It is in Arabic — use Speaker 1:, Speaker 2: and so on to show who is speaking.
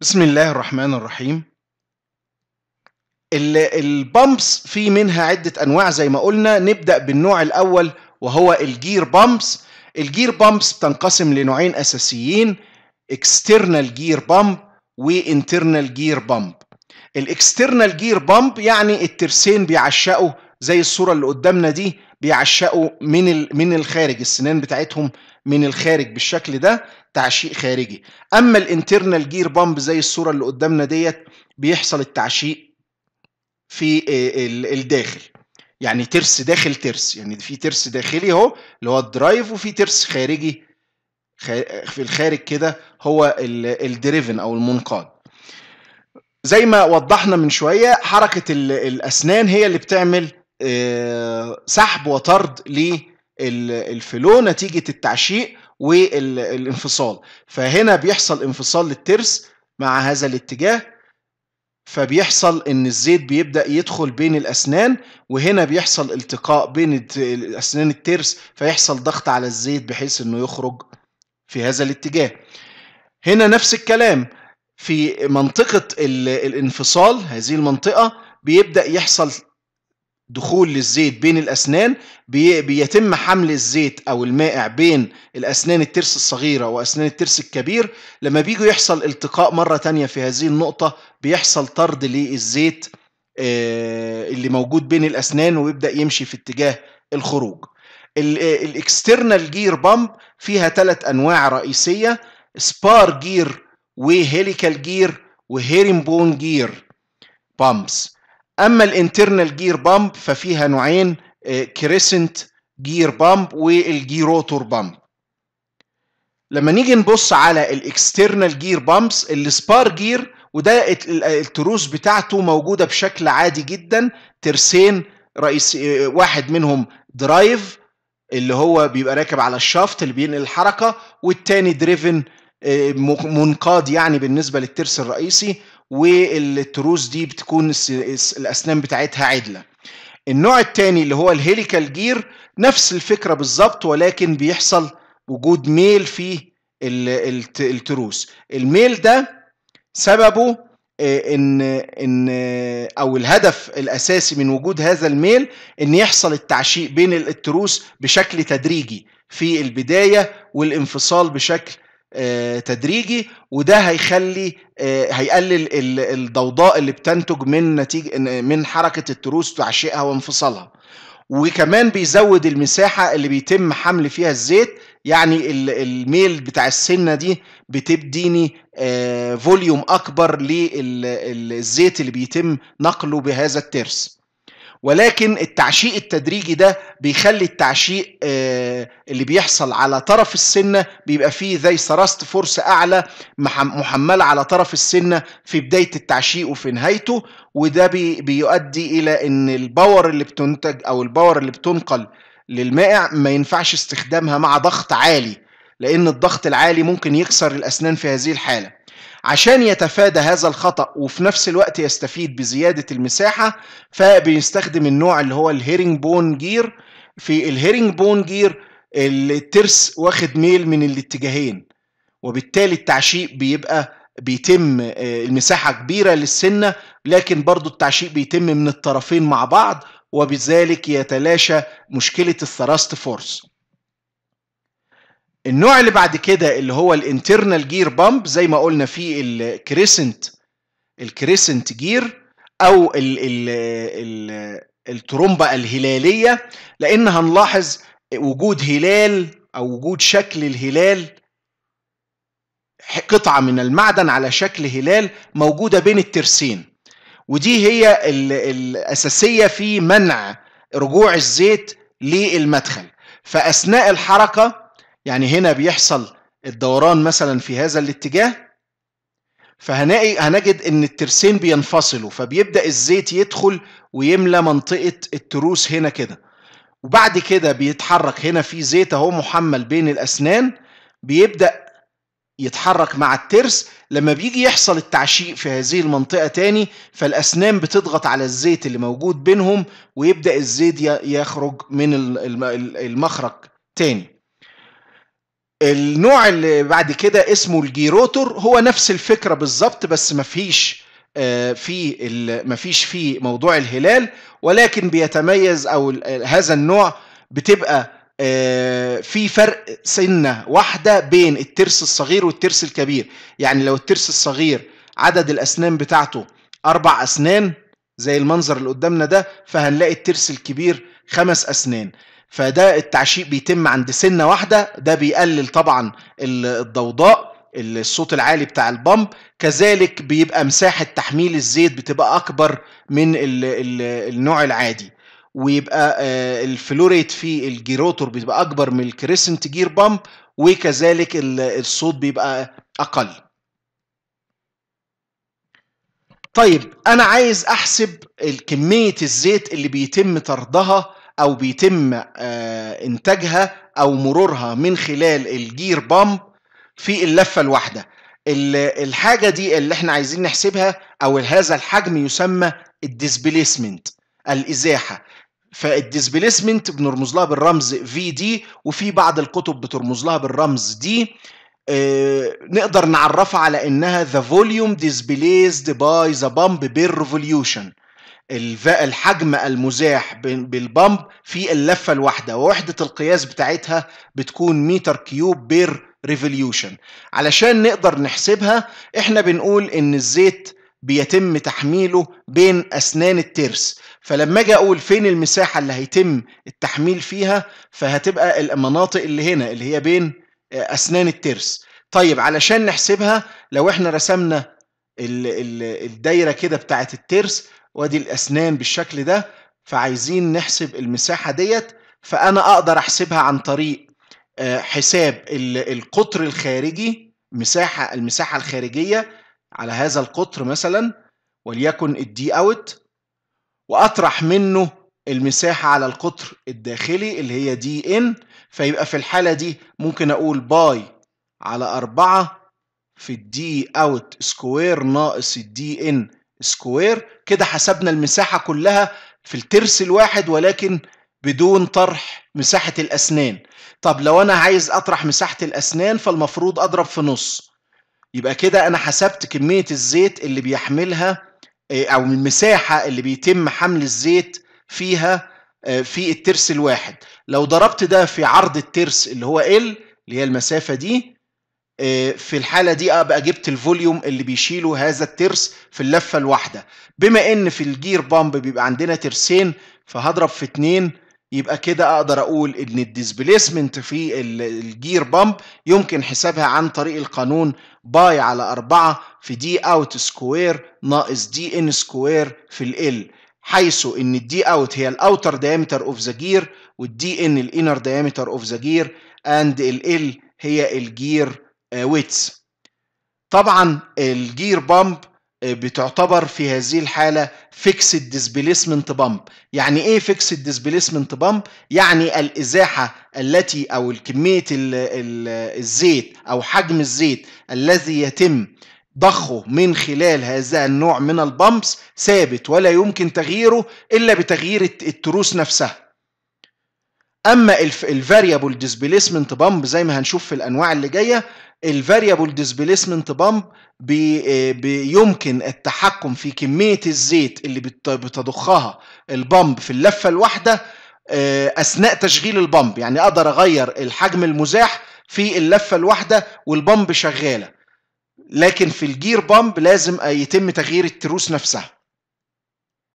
Speaker 1: بسم الله الرحمن الرحيم البامبس في منها عدة أنواع زي ما قلنا نبدأ بالنوع الأول وهو الجير بامبس الجير بامبس بتنقسم لنوعين أساسيين اكسترنال جير بامب وانترنال جير بامب الاكسترنال جير بامب يعني الترسين بيعشقوا زي الصورة اللي قدامنا دي بيعشقوا من من الخارج السنان بتاعتهم من الخارج بالشكل ده تعشيق خارجي اما الانترنال جير بامب زي الصوره اللي قدامنا ديت بيحصل التعشيق في آه، الداخل يعني ترس داخل ترس يعني في ترس داخلي اهو اللي هو الدرايف وفي ترس خارجي في الخارج كده هو الدريفن او المنقاد زي ما وضحنا من شويه حركه الاسنان هي اللي بتعمل آه، سحب وطرد ليه الفلو نتيجه التعشيق والانفصال فهنا بيحصل انفصال للترس مع هذا الاتجاه فبيحصل ان الزيت بيبدا يدخل بين الاسنان وهنا بيحصل التقاء بين اسنان الترس فيحصل ضغط على الزيت بحيث انه يخرج في هذا الاتجاه هنا نفس الكلام في منطقه الانفصال هذه المنطقه بيبدا يحصل دخول للزيت بين الأسنان بي... بيتم حمل الزيت أو المائع بين الأسنان الترس الصغيرة وأسنان الترس الكبير لما بيجوا يحصل التقاء مرة تانية في هذه النقطة بيحصل طرد للزيت آه، اللي موجود بين الأسنان ويبدأ يمشي في اتجاه الخروج الاكسترنال جير بامب فيها ثلاث أنواع رئيسية سبار جير وهيليكال جير بون جير بامبس اما الانترنال جير بامب ففيها نوعين آه، كريسنت جير بامب والجيروتور بامب لما نيجي نبص على الاكسترنال جير بامبس السبار جير وده التروس بتاعته موجوده بشكل عادي جدا ترسين رئيس آه، واحد منهم درايف اللي هو بيبقى راكب على الشافت اللي بينقل الحركه والتاني دريفن آه، منقاد يعني بالنسبه للترس الرئيسي والتروس دي بتكون الاسنان بتاعتها عدله النوع الثاني اللي هو الهيليكال جير نفس الفكره بالظبط ولكن بيحصل وجود ميل في التروس الميل ده سببه آه، ان ان او الهدف الاساسي من وجود هذا الميل ان يحصل التعشيق بين التروس بشكل تدريجي في البدايه والانفصال بشكل آه، تدريجي وده هيخلي آه، هيقلل الضوضاء اللي بتنتج من نتيجه من حركه التروس تعشقها وانفصالها وكمان بيزود المساحه اللي بيتم حمل فيها الزيت يعني الميل بتاع السنه دي بتديني آه، فوليوم اكبر للزيت اللي بيتم نقله بهذا الترس ولكن التعشيق التدريجي ده بيخلي التعشيق آه، اللي بيحصل على طرف السنة بيبقى فيه زي ثرست فرصة أعلى محملة على طرف السنة في بداية التعشيق وفي نهايته وده بيؤدي إلى أن الباور اللي بتنتج أو الباور اللي بتنقل للمائع ما ينفعش استخدامها مع ضغط عالي لأن الضغط العالي ممكن يكسر الأسنان في هذه الحالة عشان يتفادى هذا الخطأ وفي نفس الوقت يستفيد بزيادة المساحة فبيستخدم النوع اللي هو الهيرنج بون جير في الهيرنج بون جير الترس واخد ميل من الاتجاهين وبالتالي التعشيق بيبقى بيتم آه، المساحة كبيرة للسنة لكن برضو التعشيق بيتم من الطرفين مع بعض وبذلك يتلاشى مشكلة الثراست فورس النوع اللي بعد كده اللي هو الانترنال جير بامب زي ما قلنا في الكريسنت الكريسنت جير او الـ الـ الـ الترومبة الهلالية لان هنلاحظ وجود هلال او وجود شكل الهلال قطعة من المعدن على شكل هلال موجودة بين الترسين ودي هي الأساسية في منع رجوع الزيت للمدخل فأثناء الحركة يعني هنا بيحصل الدوران مثلا في هذا الاتجاه فهنلاقي هنجد ان الترسين بينفصلوا فبيبدا الزيت يدخل ويملى منطقه التروس هنا كده وبعد كده بيتحرك هنا في زيت اهو محمل بين الاسنان بيبدا يتحرك مع الترس لما بيجي يحصل التعشيق في هذه المنطقة تاني فالأسنان بتضغط على الزيت اللي موجود بينهم ويبدأ الزيت يخرج من المخرج تاني النوع اللي بعد كده اسمه الجيروتور هو نفس الفكره بالظبط بس مفيش آه، في مفيش في موضوع الهلال ولكن بيتميز او هذا النوع بتبقى آه، في فرق سنه واحده بين الترس الصغير والترس الكبير يعني لو الترس الصغير عدد الاسنان بتاعته اربع اسنان زي المنظر اللي قدامنا ده فهنلاقي الترس الكبير خمس اسنان فده التعشيق بيتم عند سنه واحده ده بيقلل طبعا الضوضاء الصوت العالي بتاع البامب كذلك بيبقى مساحه تحميل الزيت بتبقى اكبر من الـ الـ النوع العادي ويبقى آه، الفلوريت في الجيروتور بيبقى اكبر من الكريسنت جير بامب وكذلك الصوت بيبقى اقل طيب انا عايز احسب كميه الزيت اللي بيتم طردها او بيتم آه، انتاجها او مرورها من خلال الجير بامب في اللفه الواحده الحاجه دي اللي احنا عايزين نحسبها او هذا الحجم يسمى الديسبليسمنت الازاحه فالديسبليسمنت بنرمز لها بالرمز في دي وفي بعض الكتب بترمز لها بالرمز دي آه، نقدر نعرفها على انها the volume displaced by the bump per revolution الحجم المزاح بالبامب في اللفة الواحدة ووحدة القياس بتاعتها بتكون متر كيوب بير ريفوليوشن علشان نقدر نحسبها احنا بنقول ان الزيت بيتم تحميله بين أسنان الترس فلما أجي أقول فين المساحة اللي هيتم التحميل فيها فهتبقى المناطق اللي هنا اللي هي بين آه، أسنان الترس طيب علشان نحسبها لو احنا رسمنا ال ال الدايره كده بتاعه الترس وادي الاسنان بالشكل ده فعايزين نحسب المساحه ديت فانا اقدر احسبها عن طريق آه، حساب القطر الخارجي مساحه المساحه الخارجيه على هذا القطر مثلا وليكن الدي اوت واطرح منه المساحه على القطر الداخلي اللي هي دي ان فيبقى في الحاله دي ممكن اقول باي على 4 في الدي اوت سكوير ناقص الدي ان سكوير كده حسبنا المساحة كلها في الترس الواحد ولكن بدون طرح مساحة الأسنان طب لو أنا عايز أطرح مساحة الأسنان فالمفروض أضرب في نص يبقى كده أنا حسبت كمية الزيت اللي بيحملها آه، أو المساحة اللي بيتم حمل الزيت فيها آه، في الترس الواحد لو ضربت ده في عرض الترس اللي هو L اللي هي المسافة دي آه، في الحاله دي ابقى آه، جبت الفوليوم اللي بيشيله هذا الترس في اللفه الواحده بما ان في الجير بامب بيبقى عندنا ترسين فهضرب في اتنين يبقى كده اقدر اقول ان الديسبليسمنت في الجير بامب يمكن حسابها عن طريق القانون باي على 4 في دي اوت سكوير ناقص دي ان سكوير في ال حيث ان الدي اوت هي الاوتر دايمتر اوف ذا جير والدي ان الانر دايمتر اوف ذا جير اند ال هي الجير آه، ويتس طبعا الجير بامب آه، بتعتبر في هذه الحالة فيكسد ديسبيسمنت بامب يعني ايه فيكسد ديسبيسمنت بامب يعني الازاحة التي او الكمية الزيت او حجم الزيت الذي يتم ضخه من خلال هذا النوع من البامبس ثابت ولا يمكن تغييره الا بتغيير التروس نفسها اما الفاريبل ديسبيسمنت بامب زي ما هنشوف في الانواع اللي جايه الفاريبل Displacement بامب آه، بيمكن التحكم في كميه الزيت اللي بتضخها البامب في اللفه الواحده آه، اثناء تشغيل البامب يعني اقدر اغير الحجم المزاح في اللفه الواحده والبامب شغاله لكن في الجير بامب لازم يتم تغيير التروس نفسها